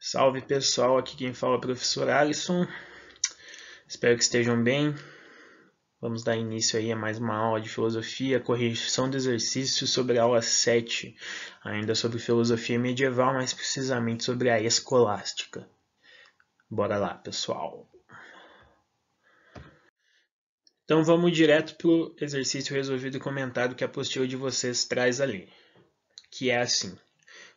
Salve pessoal, aqui quem fala é o professor Alisson. Espero que estejam bem. Vamos dar início aí a mais uma aula de filosofia, correção de exercícios sobre a aula 7, ainda sobre filosofia medieval, mais precisamente sobre a escolástica. Bora lá, pessoal. Então vamos direto para o exercício resolvido e comentado que a apostila de vocês traz ali, que é assim.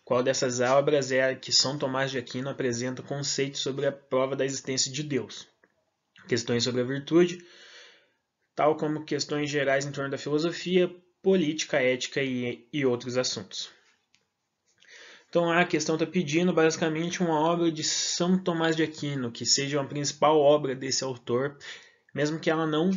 Qual dessas obras é a que São Tomás de Aquino apresenta conceitos sobre a prova da existência de Deus? Questões sobre a virtude, tal como questões gerais em torno da filosofia, política, ética e, e outros assuntos. Então a questão está pedindo basicamente uma obra de São Tomás de Aquino, que seja a principal obra desse autor, mesmo que ela não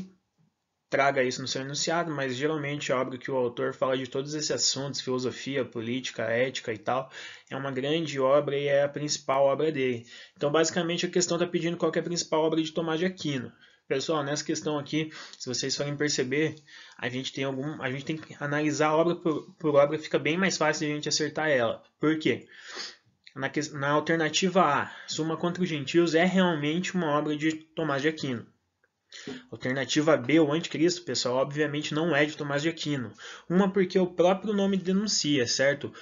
traga isso no seu enunciado, mas geralmente a é obra que o autor fala de todos esses assuntos, filosofia, política, ética e tal, é uma grande obra e é a principal obra dele. Então, basicamente, a questão está pedindo qual é a principal obra de Tomás de Aquino. Pessoal, nessa questão aqui, se vocês forem perceber, a gente tem algum, a gente tem que analisar a obra por, por obra, fica bem mais fácil de a gente acertar ela. Por quê? Na, na alternativa A, Suma contra os Gentios é realmente uma obra de Tomás de Aquino. Alternativa B, o anticristo, pessoal, obviamente não é de Tomás de Aquino. Uma porque o próprio nome denuncia, certo?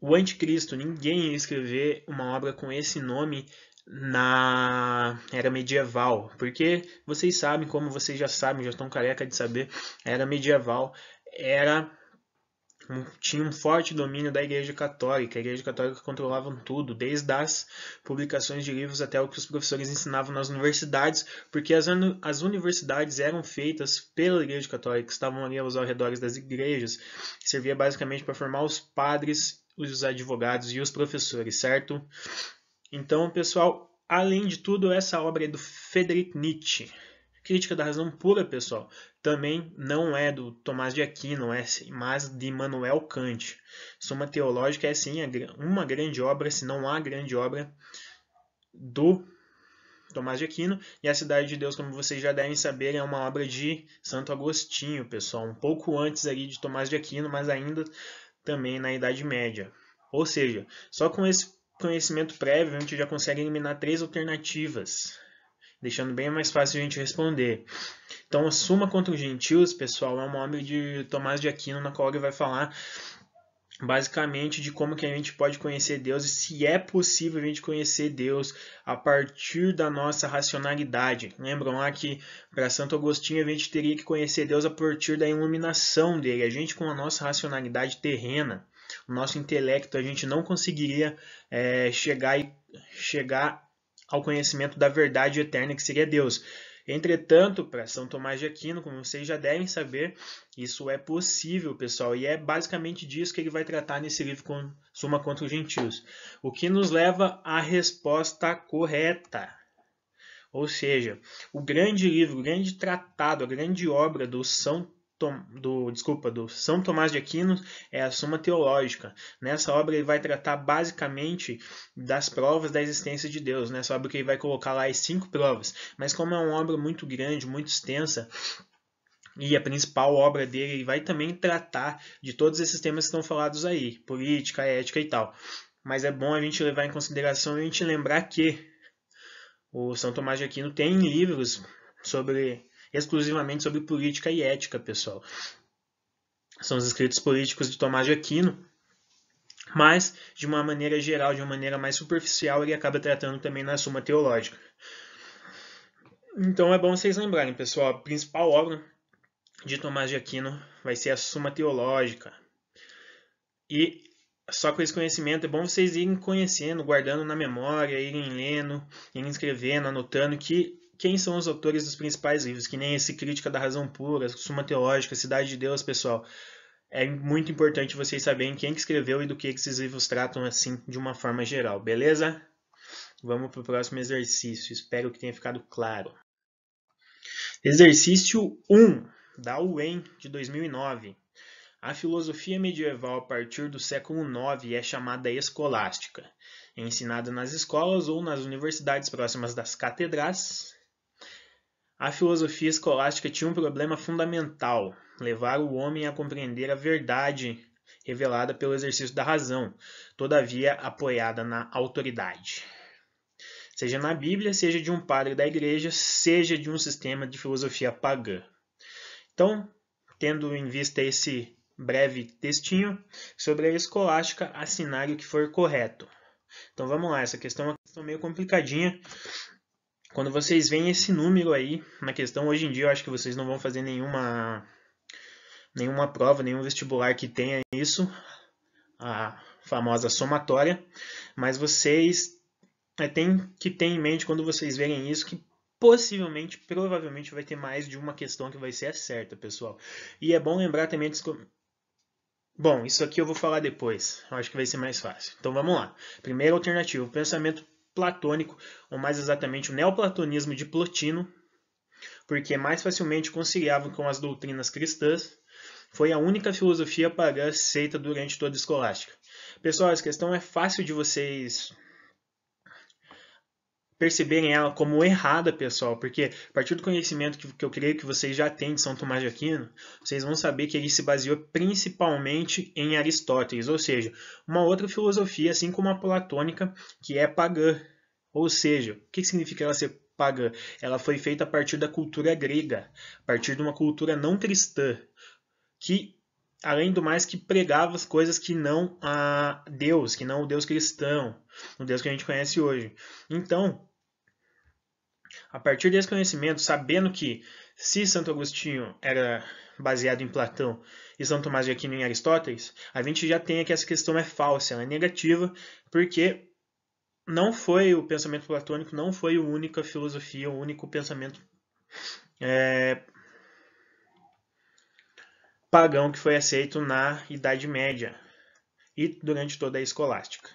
O anticristo, ninguém ia escrever uma obra com esse nome na era medieval, porque vocês sabem, como vocês já sabem, já estão careca de saber, a era medieval era tinha um forte domínio da Igreja Católica. A Igreja Católica controlava tudo, desde as publicações de livros até o que os professores ensinavam nas universidades, porque as, as universidades eram feitas pela Igreja Católica, estavam ali aos arredores das igrejas, servia basicamente para formar os padres, os advogados e os professores, certo? Então, pessoal, além de tudo, essa obra é do Friedrich Nietzsche. Crítica da razão pura, pessoal, também não é do Tomás de Aquino, é, mas de Immanuel Kant. Soma Teológica é sim uma grande obra, se não a grande obra do Tomás de Aquino. E A Cidade de Deus, como vocês já devem saber, é uma obra de Santo Agostinho, pessoal. Um pouco antes ali de Tomás de Aquino, mas ainda também na Idade Média. Ou seja, só com esse conhecimento prévio a gente já consegue eliminar três alternativas deixando bem mais fácil a gente responder. Então, a Suma contra os Gentios, pessoal, é um homem de Tomás de Aquino, na qual ele vai falar basicamente de como que a gente pode conhecer Deus e se é possível a gente conhecer Deus a partir da nossa racionalidade. Lembram lá que para Santo Agostinho a gente teria que conhecer Deus a partir da iluminação dele, a gente com a nossa racionalidade terrena, o nosso intelecto, a gente não conseguiria é, chegar e chegar ao conhecimento da verdade eterna que seria Deus. Entretanto, para São Tomás de Aquino, como vocês já devem saber, isso é possível, pessoal, e é basicamente disso que ele vai tratar nesse livro com Suma contra os Gentios. O que nos leva à resposta correta. Ou seja, o grande livro, o grande tratado, a grande obra do São do, desculpa, do São Tomás de Aquino é a Suma Teológica. Nessa obra ele vai tratar basicamente das provas da existência de Deus. Nessa obra que ele vai colocar lá as é cinco provas. Mas como é uma obra muito grande, muito extensa, e a principal obra dele, ele vai também tratar de todos esses temas que estão falados aí, política, ética e tal. Mas é bom a gente levar em consideração e a gente lembrar que o São Tomás de Aquino tem livros sobre exclusivamente sobre política e ética, pessoal. São os escritos políticos de Tomás de Aquino, mas de uma maneira geral, de uma maneira mais superficial, ele acaba tratando também na Suma Teológica. Então é bom vocês lembrarem, pessoal, a principal obra de Tomás de Aquino vai ser a Suma Teológica. E só com esse conhecimento é bom vocês irem conhecendo, guardando na memória, irem lendo, irem escrevendo, anotando, que quem são os autores dos principais livros, que nem esse Crítica da Razão Pura, Suma Teológica, Cidade de Deus, pessoal. É muito importante vocês saberem quem que escreveu e do que esses livros tratam assim, de uma forma geral, beleza? Vamos para o próximo exercício. Espero que tenha ficado claro. Exercício 1 da UEM de 2009. A filosofia medieval a partir do século IX é chamada escolástica. É ensinada nas escolas ou nas universidades próximas das catedrais, a filosofia escolástica tinha um problema fundamental: levar o homem a compreender a verdade revelada pelo exercício da razão, todavia apoiada na autoridade. Seja na Bíblia, seja de um padre da igreja, seja de um sistema de filosofia pagã. Então, tendo em vista esse breve textinho sobre a escolástica, assinale o que for correto. Então vamos lá, essa questão é uma questão meio complicadinha, quando vocês veem esse número aí na questão, hoje em dia eu acho que vocês não vão fazer nenhuma, nenhuma prova, nenhum vestibular que tenha isso, a famosa somatória, mas vocês é, têm que ter em mente quando vocês verem isso que possivelmente, provavelmente vai ter mais de uma questão que vai ser a certa, pessoal. E é bom lembrar também... Bom, isso aqui eu vou falar depois. Eu acho que vai ser mais fácil. Então vamos lá. Primeira alternativa, pensamento platônico, ou mais exatamente o neoplatonismo de Plotino, porque mais facilmente conciliavam com as doutrinas cristãs, foi a única filosofia pagã aceita durante toda a escolástica. Pessoal, essa questão é fácil de vocês perceberem ela como errada, pessoal, porque a partir do conhecimento que, que eu creio que vocês já têm de São Tomás de Aquino, vocês vão saber que ele se baseou principalmente em Aristóteles, ou seja, uma outra filosofia, assim como a platônica, que é pagã. Ou seja, o que significa ela ser pagã? Ela foi feita a partir da cultura grega, a partir de uma cultura não cristã, que além do mais que pregava as coisas que não a Deus, que não o Deus cristão, o Deus que a gente conhece hoje. Então, a partir desse conhecimento, sabendo que se Santo Agostinho era baseado em Platão e São Tomás de Aquino em Aristóteles, a gente já tem que essa questão é falsa, ela é negativa, porque não foi o pensamento platônico, não foi a única filosofia, o único pensamento é, pagão que foi aceito na Idade Média e durante toda a escolástica.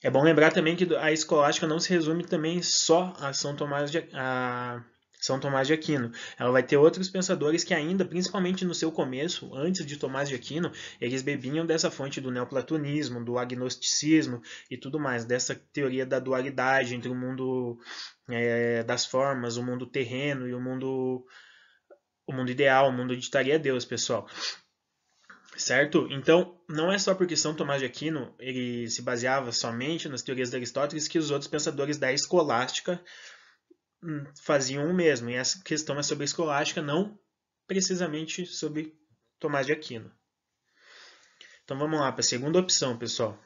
É bom lembrar também que a escolástica não se resume também só a São Tomás de, a São Tomás de Aquino. Ela vai ter outros pensadores que ainda, principalmente no seu começo, antes de Tomás de Aquino, eles bebiam dessa fonte do neoplatonismo, do agnosticismo e tudo mais, dessa teoria da dualidade entre o mundo é, das formas, o mundo terreno e o mundo o mundo ideal, o mundo de estaria Deus, pessoal. Certo? Então, não é só porque São Tomás de Aquino ele se baseava somente nas teorias de Aristóteles que os outros pensadores da escolástica hum, faziam o mesmo. E essa questão é sobre a escolástica, não precisamente sobre Tomás de Aquino. Então vamos lá para a segunda opção, pessoal.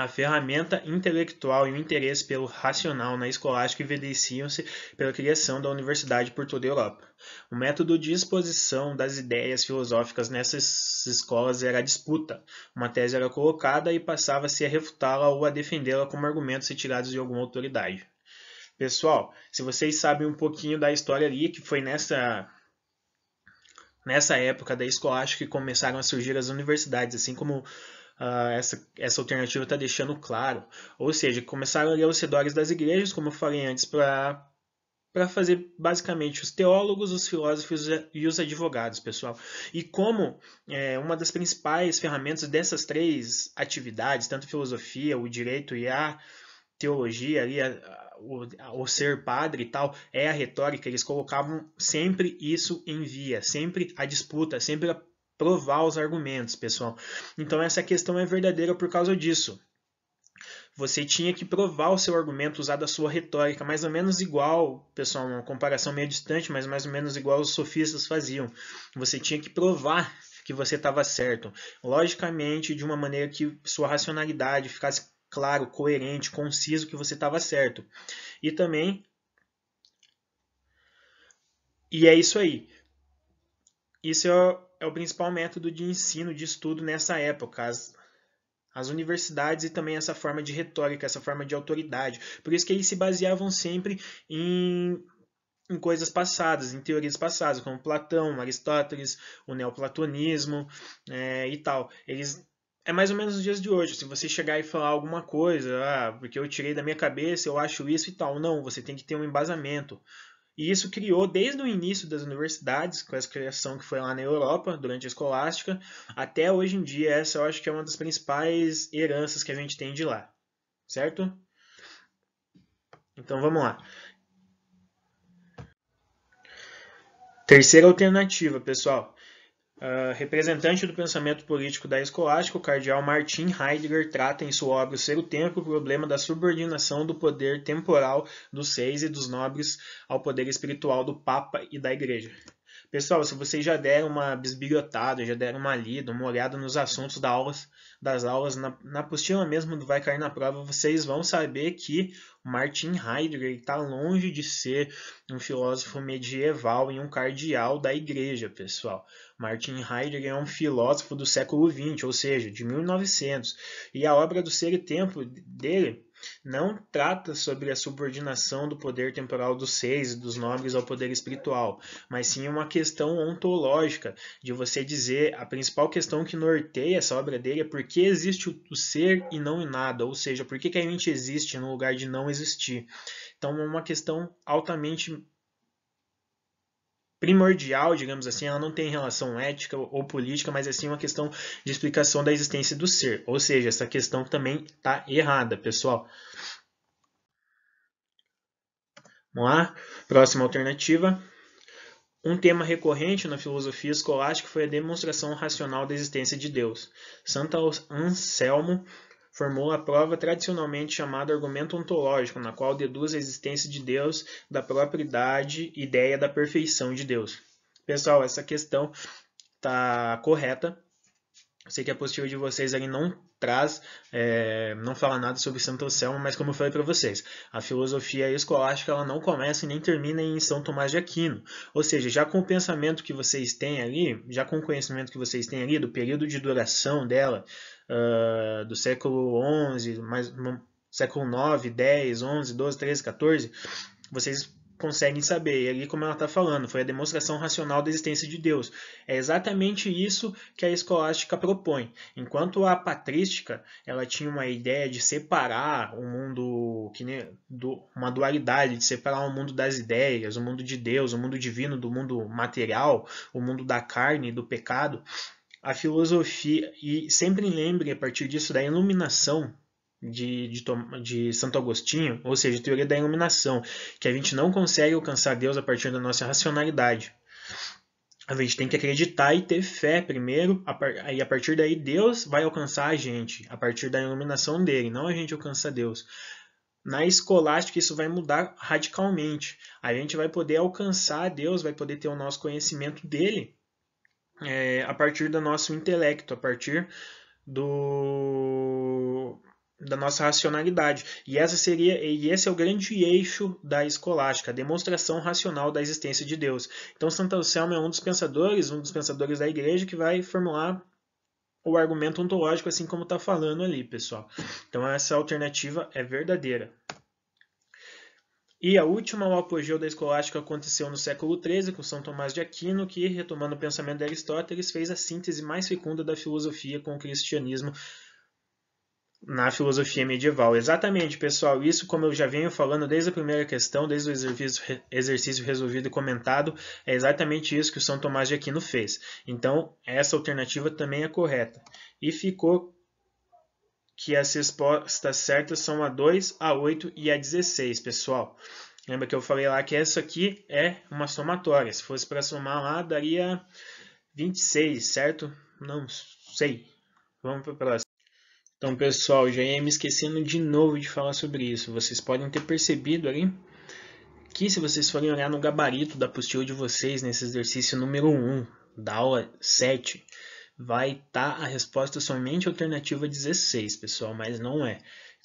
A ferramenta intelectual e o interesse pelo racional na escolástica evidenciam-se pela criação da universidade por toda a Europa. O método de exposição das ideias filosóficas nessas escolas era a disputa. Uma tese era colocada e passava-se a refutá-la ou a defendê-la como argumentos retirados de alguma autoridade. Pessoal, se vocês sabem um pouquinho da história ali, que foi nessa nessa época da escolástica que começaram a surgir as universidades, assim como uh, essa, essa alternativa está deixando claro. Ou seja, começaram a ler os sedores das igrejas, como eu falei antes, para para fazer basicamente os teólogos, os filósofos e os advogados, pessoal. E como é, uma das principais ferramentas dessas três atividades, tanto filosofia, o direito e a teologia, ali, a, a, o, ser padre e tal, é a retórica, eles colocavam sempre isso em via, sempre a disputa, sempre a provar os argumentos, pessoal. Então essa questão é verdadeira por causa disso. Você tinha que provar o seu argumento usado a sua retórica, mais ou menos igual, pessoal, uma comparação meio distante, mas mais ou menos igual os sofistas faziam. Você tinha que provar que você estava certo, logicamente, de uma maneira que sua racionalidade ficasse claro, coerente, conciso que você estava certo. E também E é isso aí. Isso é é o principal método de ensino, de estudo nessa época. As, as universidades e também essa forma de retórica, essa forma de autoridade. Por isso que eles se baseavam sempre em, em coisas passadas, em teorias passadas, como Platão, Aristóteles, o neoplatonismo é, e tal. Eles é mais ou menos nos dias de hoje. Se você chegar e falar alguma coisa, ah, porque eu tirei da minha cabeça, eu acho isso e tal. Não, você tem que ter um embasamento. E isso criou, desde o início das universidades, com essa criação que foi lá na Europa, durante a escolástica, até hoje em dia, essa eu acho que é uma das principais heranças que a gente tem de lá. Certo? Então vamos lá. Terceira alternativa, pessoal. Ah, representante do pensamento político da escolástica, o cardeal Martin Heidegger trata em sua obra o Ser o Tempo o problema da subordinação do poder temporal dos seis e dos nobres ao poder espiritual do Papa e da Igreja. Pessoal, se vocês já deram uma bisbilhotada, já deram uma lida, uma olhada nos assuntos da aulas, das aulas na, na apostila mesmo do Vai Cair na Prova, vocês vão saber que Martin Heidegger está longe de ser um filósofo medieval e um cardeal da igreja, pessoal. Martin Heidegger é um filósofo do século XX, ou seja, de 1900. E a obra do Ser e Tempo dele não trata sobre a subordinação do poder temporal dos seres e dos nobres ao poder espiritual, mas sim uma questão ontológica, de você dizer a principal questão que norteia essa obra dele é por que existe o ser e não o nada, ou seja, por que, que a gente existe no lugar de não existir. Então é uma questão altamente primordial, digamos assim, ela não tem relação ética ou política, mas é sim uma questão de explicação da existência do ser. Ou seja, essa questão também está errada, pessoal. Vamos lá? Próxima alternativa. Um tema recorrente na filosofia escolástica foi a demonstração racional da existência de Deus. Santo Anselmo formou a prova tradicionalmente chamada argumento ontológico, na qual deduz a existência de Deus da própria idade, ideia da perfeição de Deus. Pessoal, essa questão está correta. Eu sei que a postura de vocês ali não traz, é, não fala nada sobre Santo Anselmo, mas como eu falei para vocês, a filosofia escolástica ela não começa e nem termina em São Tomás de Aquino. Ou seja, já com o pensamento que vocês têm ali, já com o conhecimento que vocês têm ali, do período de duração dela, uh, do século XI, mais, século IX, X, XI, XII, XIII, XIV, vocês conseguem saber. E ali, como ela está falando, foi a demonstração racional da existência de Deus. É exatamente isso que a escolástica propõe. Enquanto a patrística ela tinha uma ideia de separar o mundo, que nem, do, uma dualidade, de separar o mundo das ideias, o mundo de Deus, o mundo divino do mundo material, o mundo da carne e do pecado. A filosofia, e sempre lembre a partir disso da iluminação de, de, de, Santo Agostinho, ou seja, a teoria da iluminação, que a gente não consegue alcançar Deus a partir da nossa racionalidade. A gente tem que acreditar e ter fé primeiro, e a partir daí Deus vai alcançar a gente, a partir da iluminação dele, não a gente alcança Deus. Na escolástica isso vai mudar radicalmente. A gente vai poder alcançar Deus, vai poder ter o nosso conhecimento dele é, a partir do nosso intelecto, a partir do da nossa racionalidade. E essa seria e esse é o grande eixo da escolástica, a demonstração racional da existência de Deus. Então Santo Anselmo é um dos pensadores, um dos pensadores da igreja que vai formular o argumento ontológico assim como está falando ali, pessoal. Então essa alternativa é verdadeira. E a última, o apogeu da escolástica, aconteceu no século XIII com São Tomás de Aquino, que, retomando o pensamento de Aristóteles, fez a síntese mais fecunda da filosofia com o cristianismo na filosofia medieval. Exatamente, pessoal. Isso, como eu já venho falando desde a primeira questão, desde o exercício, exercício resolvido e comentado, é exatamente isso que o São Tomás de Aquino fez. Então, essa alternativa também é correta. E ficou que as respostas certas são a 2, a 8 e a 16, pessoal. Lembra que eu falei lá que essa aqui é uma somatória. Se fosse para somar lá, daria 26, certo? Não sei. Vamos para a próxima. Então, pessoal, já ia me esquecendo de novo de falar sobre isso. Vocês podem ter percebido ali que se vocês forem olhar no gabarito da apostila de vocês nesse exercício número 1 da aula 7, vai estar tá a resposta somente alternativa 16, pessoal, mas não é.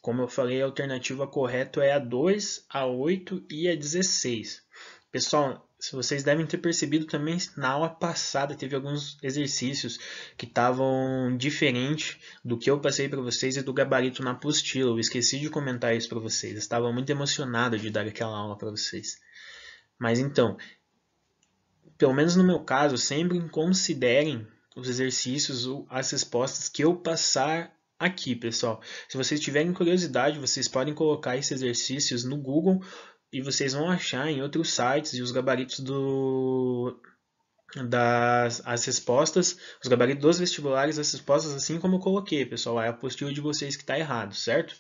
Como eu falei, a alternativa correta é a 2, a 8 e a 16. Pessoal, se vocês devem ter percebido também na aula passada teve alguns exercícios que estavam diferente do que eu passei para vocês e do gabarito na apostila. Eu esqueci de comentar isso para vocês. estava muito emocionado de dar aquela aula para vocês. Mas então, pelo menos no meu caso, sempre considerem os exercícios, ou as respostas que eu passar aqui, pessoal. Se vocês tiverem curiosidade, vocês podem colocar esses exercícios no Google e vocês vão achar em outros sites e os gabaritos do das as respostas, os gabaritos dos vestibulares, as respostas assim como eu coloquei, pessoal, é a apostila de vocês que está errado, certo?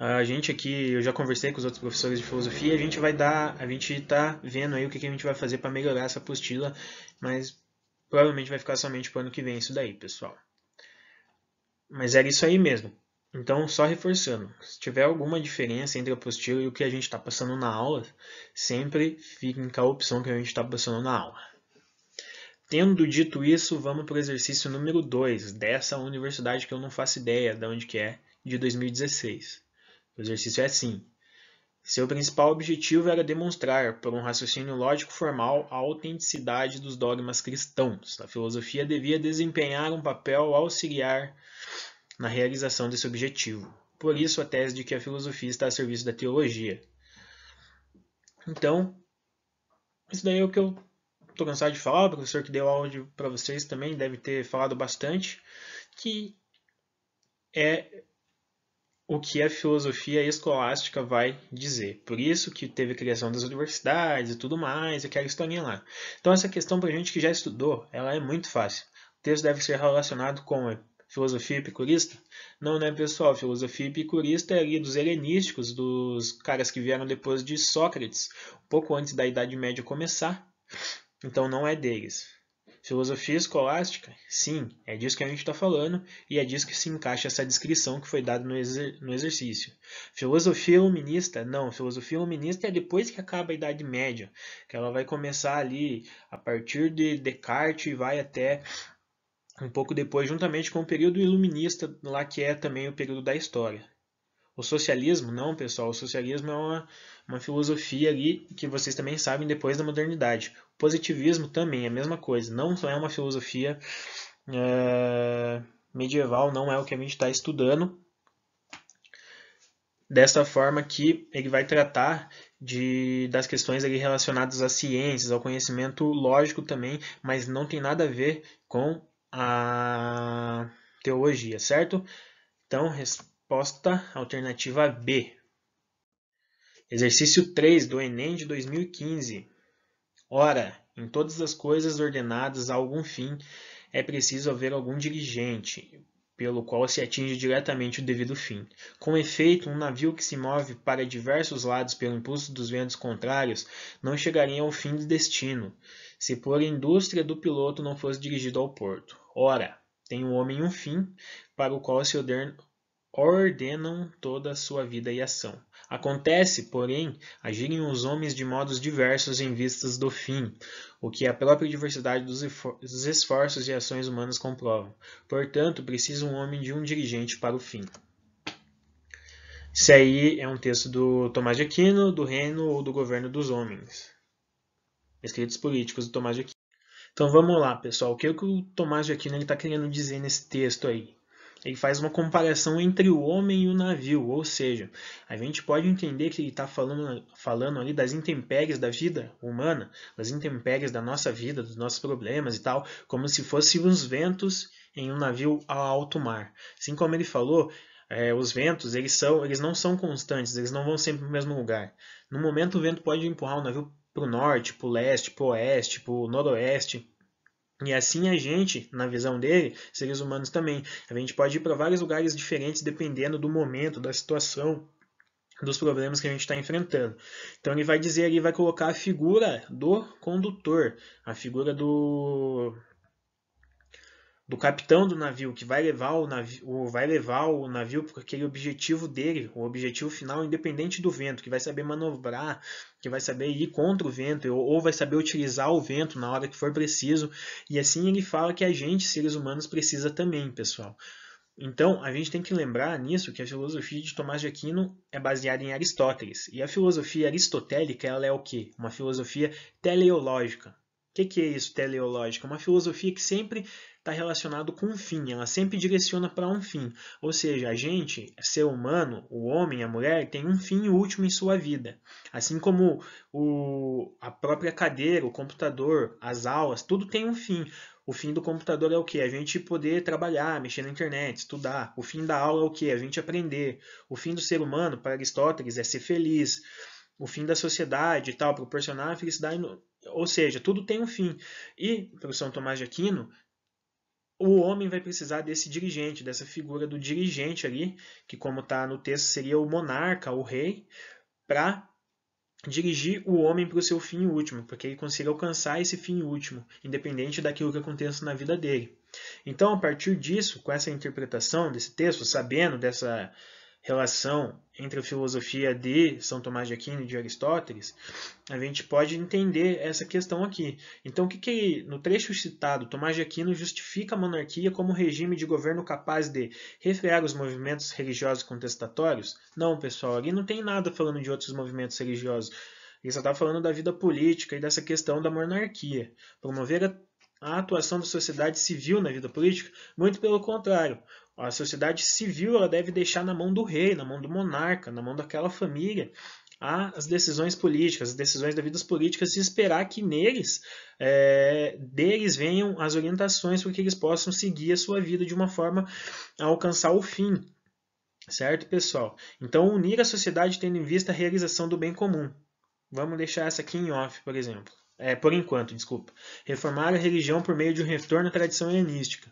A gente aqui, eu já conversei com os outros professores de filosofia, a gente vai dar, a gente está vendo aí o que, que a gente vai fazer para melhorar essa apostila, mas provavelmente vai ficar somente para o ano que vem isso daí, pessoal. Mas era isso aí mesmo. Então, só reforçando, se tiver alguma diferença entre a apostila e o que a gente está passando na aula, sempre fiquem com a opção que a gente está passando na aula. Tendo dito isso, vamos para o exercício número 2, dessa universidade que eu não faço ideia de onde que é, de 2016. O exercício é assim. Seu principal objetivo era demonstrar, por um raciocínio lógico formal, a autenticidade dos dogmas cristãos. A filosofia devia desempenhar um papel auxiliar na realização desse objetivo. Por isso, a tese de que a filosofia está a serviço da teologia. Então, isso daí é o que eu estou cansado de falar. O professor que deu áudio para vocês também deve ter falado bastante, que é o que a filosofia escolástica vai dizer. Por isso que teve a criação das universidades e tudo mais, aquela historinha lá. Então essa questão para gente que já estudou, ela é muito fácil. O texto deve ser relacionado com filosofia epicurista? Não, né, pessoal? Filosofia epicurista é ali dos helenísticos, dos caras que vieram depois de Sócrates, um pouco antes da Idade Média começar. Então não é deles. Filosofia escolástica? Sim, é disso que a gente está falando e é disso que se encaixa essa descrição que foi dada no, exer no, exercício. Filosofia iluminista? Não, filosofia iluminista é depois que acaba a Idade Média, que ela vai começar ali a partir de Descartes e vai até um pouco depois, juntamente com o período iluminista, lá que é também o período da história. O socialismo, não, pessoal, o socialismo é uma, uma filosofia ali que vocês também sabem depois da modernidade. O positivismo também é a mesma coisa, não é uma filosofia é, medieval, não é o que a gente está estudando. Dessa forma que ele vai tratar de, das questões ali relacionadas às ciências, ao conhecimento lógico também, mas não tem nada a ver com a teologia, certo? Então, resposta alternativa B. Exercício 3 do Enem de 2015. Ora, em todas as coisas ordenadas a algum fim, é preciso haver algum dirigente, pelo qual se atinge diretamente o devido fim. Com efeito, um navio que se move para diversos lados pelo impulso dos ventos contrários não chegaria ao fim do destino, se por indústria do piloto não fosse dirigido ao porto. Ora, tem um homem um fim, para o qual se ordenam toda a sua vida e ação. Acontece, porém, agirem os homens de modos diversos em vistas do fim, o que a própria diversidade dos esforços e ações humanas comprova. Portanto, precisa um homem de um dirigente para o fim. Isso aí é um texto do Tomás de Aquino, do Reino ou do Governo dos Homens. Escritos Políticos do Tomás de Aquino. Então vamos lá, pessoal. O que, é que o Tomás de Aquino está querendo dizer nesse texto aí? Ele faz uma comparação entre o homem e o navio, ou seja, a gente pode entender que ele está falando, falando ali das intempéries da vida humana, das intempéries da nossa vida, dos nossos problemas e tal, como se fossem os ventos em um navio a alto mar. Assim como ele falou, é, os ventos eles são eles não são constantes eles não vão sempre no mesmo lugar no momento o vento pode empurrar o navio para o norte, para o leste, para o oeste, para o noroeste. E assim a gente, na visão dele, seres humanos também, a gente pode ir para vários lugares diferentes dependendo do momento, da situação, dos problemas que a gente está enfrentando. Então ele vai dizer ali, vai colocar a figura do condutor, a figura do do capitão do navio que vai levar o navio, vai levar o navio para aquele objetivo dele, o objetivo final, independente do vento, que vai saber manobrar, que vai saber ir contra o vento ou, vai saber utilizar o vento na hora que for preciso. E assim ele fala que a gente, seres humanos, precisa também, pessoal. Então, a gente tem que lembrar nisso que a filosofia de Tomás de Aquino é baseada em Aristóteles. E a filosofia aristotélica ela é o quê? Uma filosofia teleológica. O que, que é isso, teleológica? Uma filosofia que sempre está relacionado com um fim, ela sempre direciona para um fim. Ou seja, a gente, ser humano, o homem, a mulher, tem um fim último em sua vida. Assim como o, a própria cadeira, o computador, as aulas, tudo tem um fim. O fim do computador é o que? A gente poder trabalhar, mexer na internet, estudar. O fim da aula é o que? A gente aprender. O fim do ser humano, para Aristóteles, é ser feliz. O fim da sociedade e tal, proporcionar a felicidade. Ou seja, tudo tem um fim. E, para o São Tomás de Aquino, o homem vai precisar desse dirigente, dessa figura do dirigente ali, que como está no texto seria o monarca, o rei, para dirigir o homem para o seu fim último, para que ele consiga alcançar esse fim último, independente daquilo que aconteça na vida dele. Então, a partir disso, com essa interpretação desse texto, sabendo dessa relação entre a filosofia de São Tomás de Aquino e de Aristóteles, a gente pode entender essa questão aqui. Então, o que, que no trecho citado, Tomás de Aquino justifica a monarquia como um regime de governo capaz de refrear os movimentos religiosos contestatórios? Não, pessoal, ali não tem nada falando de outros movimentos religiosos. Ele só está falando da vida política e dessa questão da monarquia. Promover a atuação da sociedade civil na vida política? Muito pelo contrário. A sociedade civil ela deve deixar na mão do rei, na mão do monarca, na mão daquela família as decisões políticas, as decisões da vida políticas e esperar que neles, é, deles venham as orientações para que eles possam seguir a sua vida de uma forma a alcançar o fim. Certo, pessoal? Então, unir a sociedade tendo em vista a realização do bem comum. Vamos deixar essa aqui em off, por exemplo. É, por enquanto, desculpa. Reformar a religião por meio de um retorno à tradição helenística.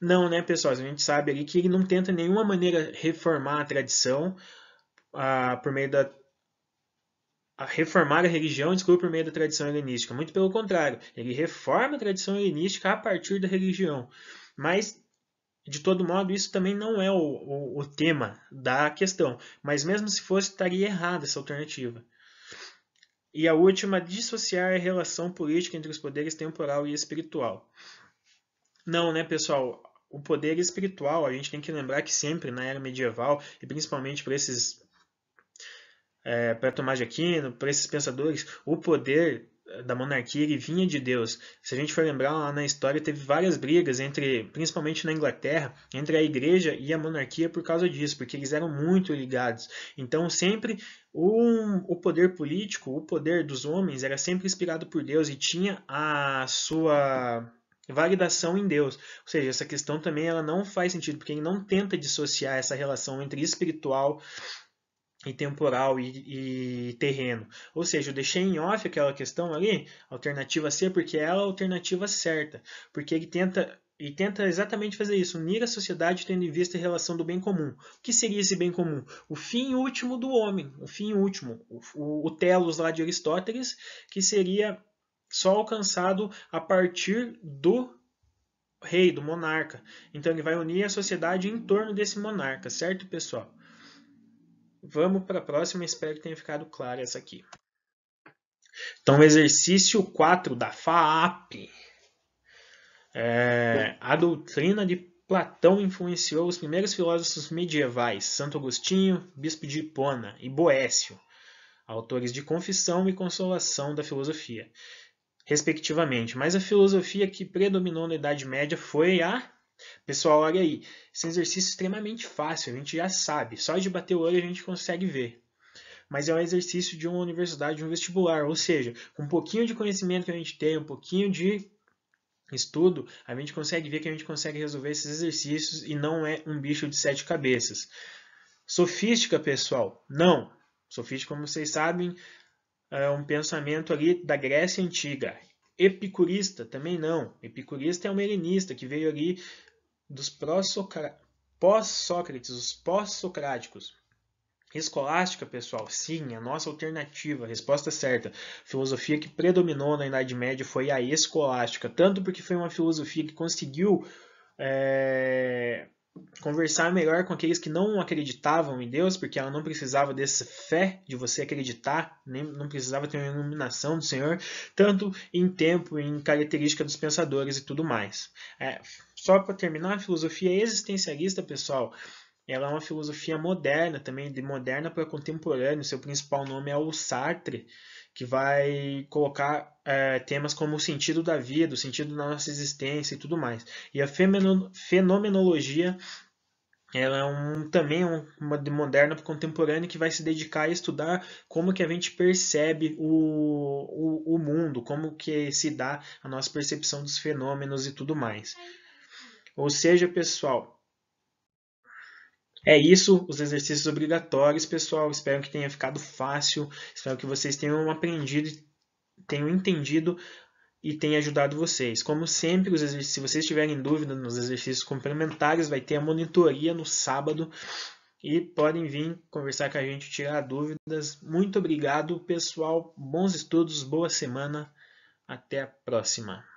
Não, né, pessoal? A gente sabe ali que ele não tenta de nenhuma maneira reformar a tradição ah, por meio da a reformar a religião, desculpa, por meio da tradição helenística. Muito pelo contrário, ele reforma a tradição helenística a partir da religião. Mas, de todo modo, isso também não é o, o, o tema da questão. Mas mesmo se fosse, estaria errada essa alternativa e a última, dissociar a relação política entre os poderes temporal e espiritual. Não, né, pessoal? O poder espiritual, a gente tem que lembrar que sempre na era medieval, e principalmente para esses. É, para Tomás de Aquino, para esses pensadores, o poder da monarquia ele vinha de Deus. Se a gente for lembrar lá na história, teve várias brigas entre, principalmente na Inglaterra, entre a igreja e a monarquia por causa disso, porque eles eram muito ligados. Então sempre o, o poder político, o poder dos homens era sempre inspirado por Deus e tinha a sua validação em Deus. Ou seja, essa questão também ela não faz sentido, porque ele não tenta dissociar essa relação entre espiritual e temporal e, e, terreno. Ou seja, eu deixei em off aquela questão ali, alternativa C, porque ela é a alternativa certa. Porque ele tenta, ele tenta exatamente fazer isso, unir a sociedade tendo em vista a relação do bem comum. O que seria esse bem comum? O fim último do homem, o fim último, o, o, o telos lá de Aristóteles, que seria só alcançado a partir do rei, do monarca. Então ele vai unir a sociedade em torno desse monarca, certo, pessoal? Vamos para a próxima, espero que tenha ficado claro essa aqui. Então, exercício 4 da FAAP. É, a doutrina de Platão influenciou os primeiros filósofos medievais, Santo Agostinho, Bispo de Hipona e Boécio, autores de Confissão e Consolação da Filosofia, respectivamente. Mas a filosofia que predominou na Idade Média foi a Pessoal, olha aí, esse é exercício extremamente fácil, a gente já sabe, só de bater o olho a gente consegue ver. Mas é um exercício de uma universidade, de um vestibular, ou seja, com um pouquinho de conhecimento que a gente tem, um pouquinho de estudo, a gente consegue ver que a gente consegue resolver esses exercícios e não é um bicho de sete cabeças. Sofística, pessoal? Não. Sofística, como vocês sabem, é um pensamento ali da Grécia Antiga. Epicurista também não. Epicurista é um helenista que veio ali dos pós-Sócrates, os pós-socráticos. Escolástica, pessoal, sim, a nossa alternativa, resposta certa. A filosofia que predominou na Idade Média foi a escolástica, tanto porque foi uma filosofia que conseguiu é, conversar melhor com aqueles que não acreditavam em Deus, porque ela não precisava dessa fé de você acreditar, nem não precisava ter uma iluminação do Senhor, tanto em tempo, em característica dos pensadores e tudo mais. É, só para terminar, a filosofia existencialista, pessoal, ela é uma filosofia moderna também, de moderna para contemporânea. Seu principal nome é o Sartre, que vai colocar é, temas como o sentido da vida, o sentido da nossa existência e tudo mais. E a fenomenologia ela é um, também uma de moderna para contemporânea que vai se dedicar a estudar como que a gente percebe o, o, o mundo, como que se dá a nossa percepção dos fenômenos e tudo mais. Ou seja, pessoal, é isso, os exercícios obrigatórios, pessoal. Espero que tenha ficado fácil, espero que vocês tenham aprendido, tenham entendido e tenha ajudado vocês. Como sempre, se vocês tiverem dúvida nos exercícios complementares, vai ter a monitoria no sábado e podem vir conversar com a gente, tirar dúvidas. Muito obrigado, pessoal. Bons estudos, boa semana. Até a próxima.